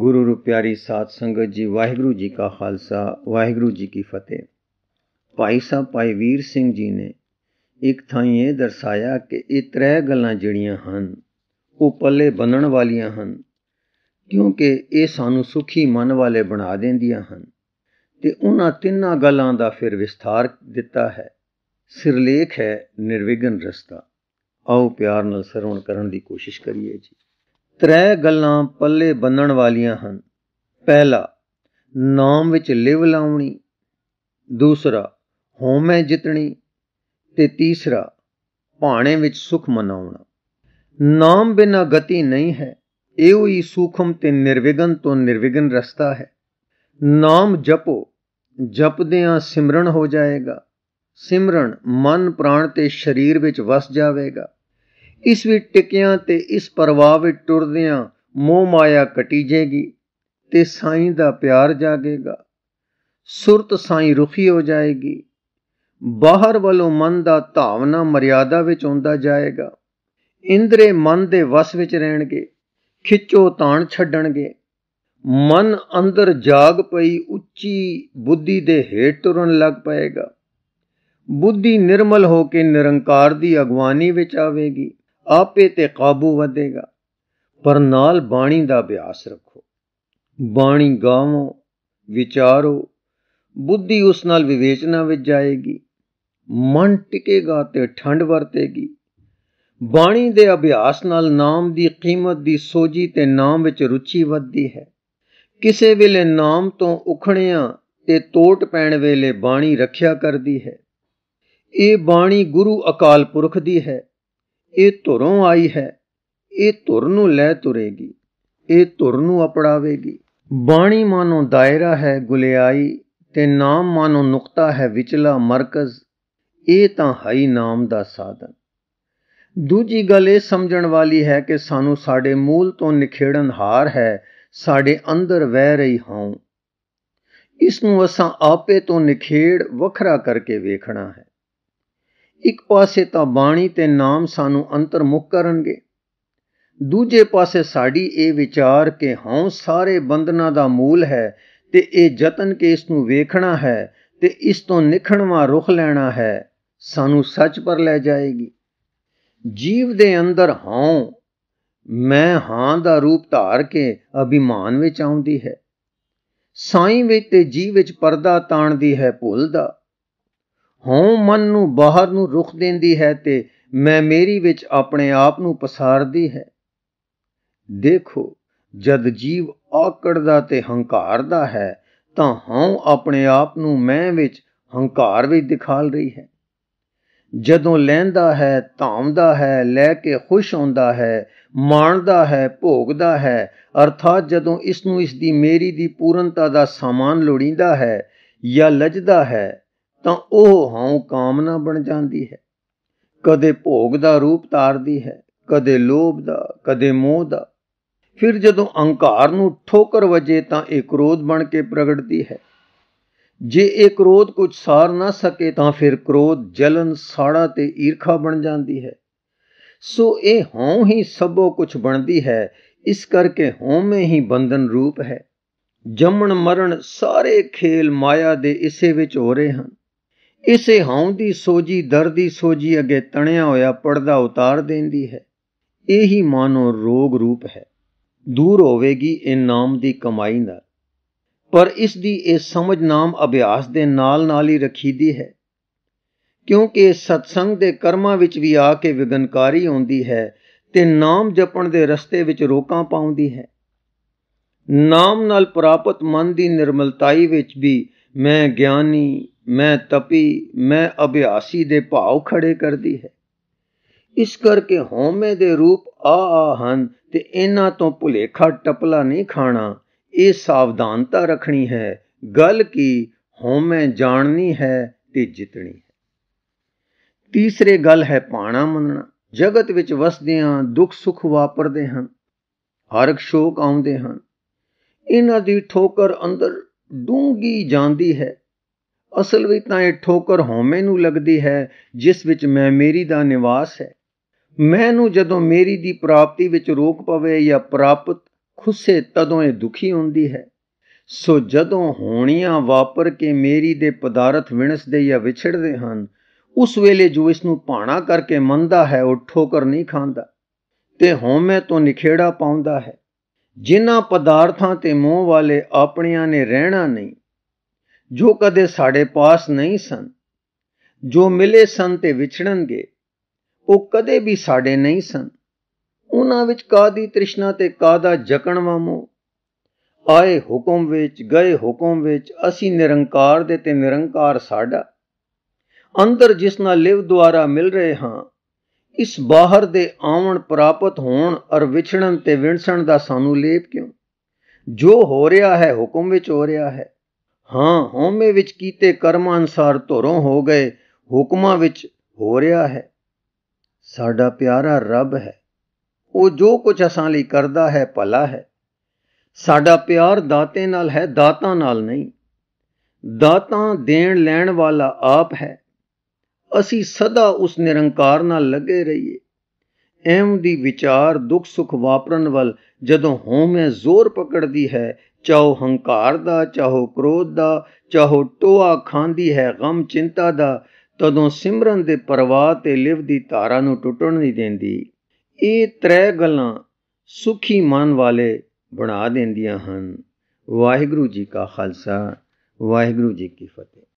ਗੁਰੂ ਰੂਪਿਆਰੀ ਸਾਧ ਸੰਗਤ ਜੀ ਵਾਹਿਗੁਰੂ ਜੀ ਕਾ ਖਾਲਸਾ ਵਾਹਿਗੁਰੂ ਜੀ ਕੀ ਫਤਿਹ ਭਾਈ ਸਾਹਿਬ ਭਾਈ ਵੀਰ ਸਿੰਘ ਜੀ ਨੇ ਇੱਕ ਥਾਂ ਇਹ ਦਰਸਾਇਆ ਕਿ ਇਹ ਤਰੇ ਗੱਲਾਂ ਜਿਹੜੀਆਂ ਹਨ ਉਹ ਪੱਲੇ ਬੰਨਣ ਵਾਲੀਆਂ ਹਨ ਕਿਉਂਕਿ ਇਹ ਸਾਨੂੰ ਸੁਖੀ ਮਨ ਵਾਲੇ ਬਣਾ ਦਿੰਦੀਆਂ ਹਨ ਤੇ ਉਹਨਾਂ ਤਿੰਨਾਂ ਗੱਲਾਂ ਦਾ ਫਿਰ ਵਿਸਥਾਰ ਦਿੱਤਾ ਹੈ ਸਿਰਲੇਖ ਹੈ ਨਿਰਵਿਗਨ ਰਸਤਾ ਆਓ ਪਿਆਰ ਨਾਲ ਸਰਵਣ ਕਰਨ ਦੀ ਕੋਸ਼ਿਸ਼ ਕਰੀਏ ਜੀ ਤਰੇ ਗੱਲਾਂ ਪੱਲੇ ਬੰਨਣ ਵਾਲੀਆਂ ਹਨ ਪਹਿਲਾ ਨਾਮ ਵਿੱਚ ਲਿਵ ਲਾਉਣੀ ਦੂਸਰਾ ਹੋਮੇ ਜਿਤਣੀ ਤੇ ਤੀਸਰਾ ਭਾਣੇ ਵਿੱਚ ਸੁਖ ਮਨਾਉਣਾ ਨਾਮ ਬਿਨਾ ਗਤੀ ਨਹੀਂ ਹੈ ਇਹੋ ਹੀ ਸੂਖਮ ਤੇ ਨਿਰਵਿਗਨ ਤੋਂ ਨਿਰਵਿਗਨ ਰਸਤਾ ਹੈ ਨਾਮ ਜਪੋ ਜਪਦਿਆਂ ਸਿਮਰਨ ਹੋ ਜਾਏਗਾ ਸਿਮਰਨ ਮਨ ਪ੍ਰਾਣ ਤੇ ਸਰੀਰ ਵਿੱਚ ਵਸ ਜਾਵੇਗਾ ਇਸ ਵੀ ਟਿਕਿਆਂ ਤੇ ਇਸ ਪ੍ਰਵਾਹ ਵਿੱਚ ਟੁਰਦਿਆਂ ਮੋਹ ਮਾਇਆ ਕਟੀ ਜੇਗੀ ਤੇ ਸਾਈਂ ਦਾ ਪਿਆਰ ਜਾਗੇਗਾ ਸੁਰਤ ਸਾਈਂ ਰੁਖੀ ਹੋ ਜਾਏਗੀ ਬਾਹਰ ਵੱਲੋਂ ਮਨ ਦਾ ਧਾਵਨਾ ਮਰਿਆਦਾ ਵਿੱਚ ਆਉਂਦਾ ਜਾਏਗਾ ਇੰਦਰੇ ਮਨ ਦੇ ਵਸ ਵਿੱਚ ਰਹਿਣਗੇ ਖਿੱਚੋ ਤਾਣ ਛੱਡਣਗੇ ਮਨ ਅੰਦਰ ਜਾਗ ਪਈ ਉੱਚੀ ਬੁੱਧੀ ਦੇ ਹੇਠ ਤੁਰਨ ਲੱਗ ਪਏਗਾ ਬੁੱਧੀ ਨਿਰਮਲ ਹੋ ਕੇ ਨਿਰੰਕਾਰ ਦੀ ਅਗਵਾਨੀ ਵਿੱਚ ਆਵੇਗੀ ਆਪੇ ਤੇ ਕਾਬੂ ਵਧੇਗਾ ਪਰ ਨਾਲ ਬਾਣੀ ਦਾ ਅਭਿਆਸ ਰੱਖੋ ਬਾਣੀ ਗਾਵੋ ਵਿਚਾਰੋ ਬੁੱਧੀ ਉਸ ਨਾਲ ਵਿਵੇਚਨਾ ਵਿੱਚ ਜਾਏਗੀ ਮਨ ਟਿਕੇਗਾ ਤੇ ਠੰਡ ਵਰਤੇਗੀ ਬਾਣੀ ਦੇ ਅਭਿਆਸ ਨਾਲ ਨਾਮ ਦੀ ਕੀਮਤ ਦੀ ਸੋਝੀ ਤੇ ਨਾਮ ਵਿੱਚ ਰੁਚੀ ਵੱਧਦੀ ਹੈ ਕਿਸੇ ਵੇਲੇ ਨਾਮ ਤੋਂ ਉਖਣਿਆ ਤੇ ਟੋਟ ਪੈਣ ਵੇਲੇ ਬਾਣੀ ਰੱਖਿਆ ਕਰਦੀ ਹੈ ਇਹ ਬਾਣੀ ਗੁਰੂ ਅਕਾਲ ਪੁਰਖ ਦੀ ਹੈ ਇਹ ਧੁਰੋਂ ਆਈ ਹੈ ਇਹ ਧੁਰ ਨੂੰ ਲੈ ਤੁਰੇਗੀ ਇਹ ਧੁਰ ਨੂੰ ਅਪੜਾਵੇਗੀ ਬਾਣੀ ਮਾਨੋ ਦਾਇਰਾ ਹੈ ਗੁਲਿਆਈ ਤੇ ਨਾਮ ਮਾਨੋ ਨੁਕਤਾ ਹੈ ਵਿਚਲਾ ਮਰਕਜ਼ ਇਹ ਤਾਂ ਹਈ ਨਾਮ ਦਾ ਸਾਧਨ ਦੂਜੀ ਗੱਲ ਇਹ ਸਮਝਣ ਵਾਲੀ ਹੈ ਕਿ ਸਾਨੂੰ ਸਾਡੇ ਮੂਲ ਤੋਂ ਨਿਖੇੜਨ ਹਾਰ ਹੈ ਸਾਡੇ ਅੰਦਰ ਵਹਿ ਰਹੀ ਹਾਂ ਇਸ ਨੂੰ ਅਸਾਂ ਆਪੇ ਤੋਂ ਨਿਖੇੜ ਵੱਖਰਾ ਕਰਕੇ ਵੇਖਣਾ ਹੈ ਇੱਕ ਪਾਸੇ ਤਾਂ ਬਾਣੀ ਤੇ ਨਾਮ ਸਾਨੂੰ ਅੰਤਰਮੁਖ ਕਰਨਗੇ ਦੂਜੇ ਪਾਸੇ ਸਾਡੀ ਇਹ ਵਿਚਾਰ ਕਿ ਹਉ ਸਾਰੇ ਬੰਦਨਾ ਦਾ ਮੂਲ ਹੈ ਤੇ ਇਹ ਯਤਨ ਕੇ ਇਸ ਨੂੰ ਵੇਖਣਾ ਹੈ ਤੇ ਇਸ ਤੋਂ ਨਿਖਣਵਾ ਰੁਖ ਲੈਣਾ ਹੈ ਸਾਨੂੰ ਸੱਚ ਪਰ ਲੈ ਜਾਏਗੀ ਜੀਵ ਦੇ ਅੰਦਰ ਹਉ ਮੈਂ ਹਾਂ ਦਾ ਰੂਪ ਧਾਰ ਕੇ ਅਭਿਮਾਨ ਵਿੱਚ ਆਉਂਦੀ ਹੈ ਸਾਈਂ ਵਿੱਚ ਤੇ ਜੀਵ ਵਿੱਚ ਪਰਦਾ ਤਾਣਦੀ ਹੈ ਭੁੱਲ ਦਾ ਹਉ ਮਨ ਨੂੰ ਬਾਹਰ ਨੂੰ ਰੁਖ ਦਿੰਦੀ ਹੈ ਤੇ ਮੈਂ ਮੇਰੀ ਵਿੱਚ ਆਪਣੇ ਆਪ ਨੂੰ ਪਸਾਰਦੀ ਹੈ ਦੇਖੋ ਜਦ ਜੀਵ ਆਕੜਦਾ ਤੇ ਹੰਕਾਰਦਾ ਹੈ ਤਾਂ ਹਉ ਆਪਣੇ ਆਪ ਨੂੰ ਮੈਂ ਵਿੱਚ ਹੰਕਾਰ ਵਿੱਚ ਦਿਖਾਲ ਰਹੀ ਹੈ ਜਦੋਂ ਲੈਂਦਾ ਹੈ ਧਾਮਦਾ ਹੈ ਲੈ ਕੇ ਖੁਸ਼ ਹੁੰਦਾ ਹੈ ਮਾਣਦਾ ਹੈ ਭੋਗਦਾ ਹੈ ਅਰਥਾਤ ਜਦੋਂ ਇਸ ਨੂੰ ਇਸ ਦੀ ਮੇਰੀ ਦੀ ਪੂਰਨਤਾ ਦਾ ਸਮਾਨ ਲੋੜੀਂਦਾ ਹੈ ਜਾਂ ਲਜਦਾ ਹੈ ਤਾਂ ਉਹ ਹਉ ਕਾਮਨਾ ਬਣ ਜਾਂਦੀ ਹੈ ਕਦੇ ਭੋਗ ਦਾ ਰੂਪ ਧਾਰਦੀ ਹੈ ਕਦੇ ਲੋਭ ਦਾ ਕਦੇ ਮੋਹ ਦਾ ਫਿਰ ਜਦੋਂ ਅਹੰਕਾਰ ਨੂੰ ਠੋਕਰ ਵਜੇ ਤਾਂ ਇਹ ਕ੍ਰੋਧ ਬਣ ਕੇ ਪ੍ਰਗਟਦੀ ਹੈ ਜੇ ਇਹ ਕ੍ਰੋਧ ਕੁਝ ਸਾਰ ਨਾ ਸਕੇ ਤਾਂ ਫਿਰ ਕ੍ਰੋਧ ਜਲਨ ਸਾੜਾ ਤੇ ਈਰਖਾ ਬਣ ਜਾਂਦੀ ਹੈ ਸੋ ਇਹ ਹਉ ਹੀ ਸਭੋ ਕੁਝ ਬਣਦੀ ਹੈ ਇਸ ਕਰਕੇ ਹਉ ਮੇ ਹੀ ਬੰਧਨ ਰੂਪ ਹੈ ਜੰਮਣ ਮਰਨ ਸਾਰੇ ਖੇਲ ਮਾਇਆ ਦੇ ਇਸੇ ਵਿੱਚ ਹੋ ਰਹੇ ਹਨ ਇਸੇ ਹਉ ਦੀ ਸੋਜੀ ਦਰ ਦੀ ਸੋਜੀ ਅਗੇ ਤਣਿਆ ਹੋਇਆ ਪਰਦਾ ਉਤਾਰ ਦਿੰਦੀ ਹੈ ਇਹੀ ਮਾਨੋ ਰੋਗ ਰੂਪ ਹੈ ਦੂਰ ਹੋਵੇਗੀ ਇਹ ਨਾਮ ਦੀ ਕਮਾਈ ਨਾਲ ਪਰ ਇਸ ਦੀ ਇਹ ਸਮਝ ਨਾਮ ਅਭਿਆਸ ਦੇ ਨਾਲ ਨਾਲ ਹੀ ਰੱਖੀਦੀ ਹੈ ਕਿਉਂਕਿ ਸਤਸੰਗ ਦੇ ਕਰਮਾਂ ਵਿੱਚ ਵੀ ਆ ਕੇ ਵਿਗਨਕਾਰੀ ਹੁੰਦੀ ਹੈ ਤੇ ਨਾਮ ਜਪਣ ਦੇ ਰਸਤੇ ਵਿੱਚ ਰੋਕਾਂ ਪਾਉਂਦੀ ਹੈ ਨਾਮ ਨਾਲ ਪ੍ਰਾਪਤ ਮਨ ਦੀ ਨਿਰਮਲਤਾਈ ਵਿੱਚ ਵੀ ਮੈਂ ਗਿਆਨੀ ਮੈਂ ਤਪੀ ਮੈਂ ਅਭਿਆਸੀ ਦੇ ਭਾਵ ਖੜੇ ਕਰਦੀ ਹੈ ਇਸ ਕਰਕੇ ਹਉਮੈ ਦੇ ਰੂਪ ਆ ਆ ਹਨ ਤੇ ਇਹਨਾਂ ਤੋਂ ਭੁਲੇਖਾ ਟਪਲਾ ਨਹੀਂ ਖਾਣਾ ਇਹ ਸਾਵਧਾਨਤਾ ਰੱਖਣੀ ਹੈ ਗੱਲ ਕੀ ਹਉਮੈ ਜਾਣਨੀ ਹੈ ਤੇ ਜਿਤਣੀ ਹੈ ਤੀਸਰੇ ਗੱਲ ਹੈ ਪਾਣਾ ਮੰਨਣਾ ਜਗਤ ਵਿੱਚ ਵਸਦਿਆਂ ਦੁੱਖ ਸੁੱਖ ਵਾਪਰਦੇ ਹਨ ਹਰਕ ਸ਼ੋਕ ਆਉਂਦੇ ਹਨ ਇਹਨਾਂ ਦੀ ਠੋਕਰ ਅੰਦਰ ਡੂੰਗੀ ਜਾਂਦੀ ਹੈ ਅਸਲ ਵਿੱਚ ਤਾਂ ਇਹ ਠੋਕਰ ਹਉਮੈ ਨੂੰ ਲੱਗਦੀ ਹੈ ਜਿਸ ਵਿੱਚ ਮੈਂ ਮੇਰੀ ਦਾ ਨਿਵਾਸ ਹੈ ਮੈਨੂੰ ਜਦੋਂ ਮੇਰੀ ਦੀ ਪ੍ਰਾਪਤੀ ਵਿੱਚ ਰੋਕ ਪਵੇ ਜਾਂ ਪ੍ਰਾਪਤ ਖੁਸੇ ਤਦੋਂ ਇਹ ਦੁਖੀ ਹੁੰਦੀ ਹੈ ਸੋ ਜਦੋਂ ਹੋਣੀਆਂ ਵਾਪਰ ਕੇ ਮੇਰੀ ਦੇ ਪਦਾਰਥ ਵਿਣਸਦੇ ਜਾਂ ਵਿਛੜਦੇ ਹਨ ਉਸ ਵੇਲੇ ਜੋ ਇਸ ਨੂੰ ਪਾਣਾ ਕਰਕੇ ਮੰਨਦਾ ਹੈ ਉਹ ਠੋਕਰ ਨਹੀਂ ਖਾਂਦਾ ਤੇ ਹਉਮੈ ਤੋਂ ਨਿਖੇੜਾ ਪਾਉਂਦਾ ਹੈ ਜਿਨ੍ਹਾਂ ਪਦਾਰਥਾਂ ਤੇ ਮੋਹ ਵਾਲੇ ਆਪਣੀਆਂ ਨੇ ਰਹਿਣਾ ਨਹੀਂ ਜੋ ਕਦੇ ਸਾਡੇ ਪਾਸ ਨਹੀਂ ਸਨ ਜੋ ਮਿਲੇ ਸਨ ਤੇ ਵਿਛੜਨਗੇ ਉਹ ਕਦੇ ਵੀ ਸਾਡੇ ਨਹੀਂ ਸਨ ਉਹਨਾਂ ਵਿੱਚ ਕਾਦੀ ਤ੍ਰਿਸ਼ਨਾ ਤੇ ਕਾਦਾ ਜਕਣ ਵਾਮੋ ਆਏ ਹੁਕਮ ਵਿੱਚ ਗਏ ਹੁਕਮ ਵਿੱਚ ਅਸੀਂ ਨਿਰੰਕਾਰ ਦੇ ਤੇ ਨਿਰੰਕਾਰ ਸਾਡਾ ਅੰਦਰ ਜਿਸ ਨਾਲ ਲਿਵ ਦੁਆਰਾ ਮਿਲ ਰਹੇ ਹਾਂ ਇਸ ਬਾਹਰ ਦੇ ਆਉਣ ਪ੍ਰਾਪਤ ਹੋਣ ਅਰ ਵਿਛੜਨ ਤੇ ਵਿਣਸਣ ਦਾ ਸਾਨੂੰ ਲੇਪ ਕਿਉਂ ਜੋ ਹੋ ਰਿਹਾ ਹੈ ਹੁਕਮ ਵਿੱਚ ਹੋ ਰਿਹਾ ਹੈ ਹਾਂ ਹਉਮੈ ਵਿੱਚ ਕੀਤੇ ਕਰਮ ਅਨਸਾਰ ਧੋਰੋਂ ਹੋ ਗਏ ਹੁਕਮਾਂ ਵਿੱਚ ਹੋ ਰਿਹਾ ਹੈ ਸਾਡਾ ਪਿਆਰਾ ਰੱਬ ਹੈ ਉਹ ਜੋ ਕੁਝ ਅਸਾਂ ਲਈ ਕਰਦਾ ਹੈ ਭਲਾ ਹੈ ਸਾਡਾ ਪਿਆਰ ਦਾਤੇ ਨਾਲ ਹੈ ਦਾਤਾ ਨਾਲ ਨਹੀਂ ਦਾਤਾ ਦੇਣ ਲੈਣ ਵਾਲਾ ਆਪ ਹੈ ਅਸੀਂ ਸਦਾ ਉਸ ਨਿਰੰਕਾਰ ਨਾਲ ਲੱਗੇ ਰਹੀਏ ਐਮ ਦੀ ਵਿਚਾਰ ਦੁੱਖ ਸੁਖ ਵਾਪਰਨ ਵੱਲ ਜਦੋਂ ਹੋਂ ਮੈਂ ਜ਼ੋਰ ਪਕੜਦੀ ਹੈ ਚਾਹੋ ਹੰਕਾਰ ਦਾ ਚਾਹੋ ਕ੍ਰੋਧ ਦਾ ਚਾਹੋ ਟੋਆ ਖਾਂਦੀ ਹੈ ਗਮ ਚਿੰਤਾ ਦਾ ਤਦੋਂ ਸਿਮਰਨ ਦੇ ਪ੍ਰਵਾਹ ਤੇ ਲਿਵ ਦੀ ਧਾਰਾ ਨੂੰ ਟੁੱਟਣ ਨਹੀਂ ਦਿੰਦੀ ਇਹ ਤਰੇ ਗੱਲਾਂ ਸੁਖੀ ਮਨ ਵਾਲੇ ਬਣਾ ਦਿੰਦੀਆਂ ਹਨ ਵਾਹਿਗੁਰੂ ਜੀ ਕਾ ਖਾਲਸਾ ਵਾਹਿਗੁਰੂ ਜੀ ਕੀ ਫਤਿਹ